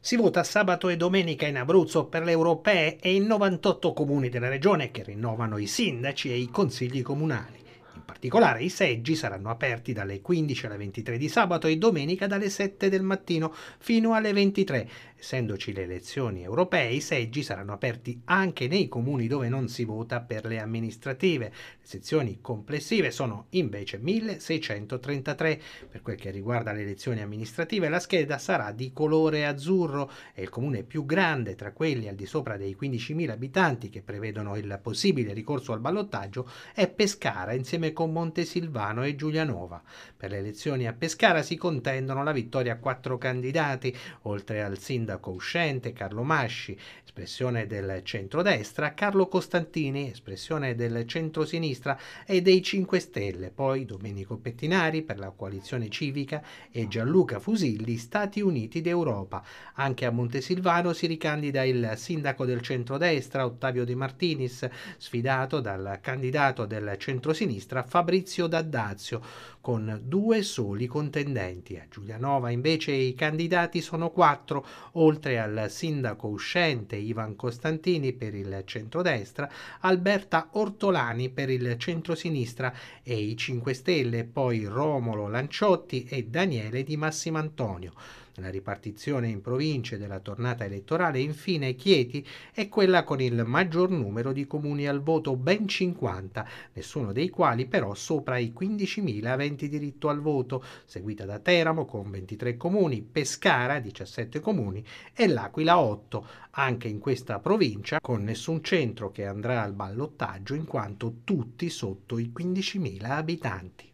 Si vota sabato e domenica in Abruzzo per le europee e i 98 comuni della regione che rinnovano i sindaci e i consigli comunali. In particolare i seggi saranno aperti dalle 15 alle 23 di sabato e domenica dalle 7 del mattino fino alle 23, essendoci le elezioni europee, i seggi saranno aperti anche nei comuni dove non si vota per le amministrative. Le sezioni complessive sono invece 1633. Per quel che riguarda le elezioni amministrative, la scheda sarà di colore azzurro e il comune più grande tra quelli al di sopra dei 15.000 abitanti che prevedono il possibile ricorso al ballottaggio è Pescara insieme con Montesilvano e Giulianova. Per le elezioni a Pescara si contendono la vittoria a quattro candidati, oltre al sindaco sindaco uscente Carlo Masci, espressione del centrodestra, Carlo Costantini, espressione del centrosinistra e dei 5 Stelle, poi Domenico Pettinari per la coalizione civica e Gianluca Fusilli, Stati Uniti d'Europa. Anche a Montesilvano si ricandida il sindaco del centrodestra Ottavio De Martinis, sfidato dal candidato del centrosinistra Fabrizio Daddazio, con due soli contendenti. A Giulianova invece i candidati sono quattro, oltre al sindaco uscente Ivan Costantini per il centrodestra, Alberta Ortolani per il centrosinistra e i 5 Stelle, poi Romolo Lanciotti e Daniele Di Massimo Antonio nella ripartizione in province della tornata elettorale, infine Chieti è quella con il maggior numero di comuni al voto, ben 50, nessuno dei quali però sopra i 15.000 aventi diritto al voto, seguita da Teramo con 23 comuni, Pescara 17 comuni e L'Aquila 8. Anche in questa provincia con nessun centro che andrà al ballottaggio in quanto tutti sotto i 15.000 abitanti.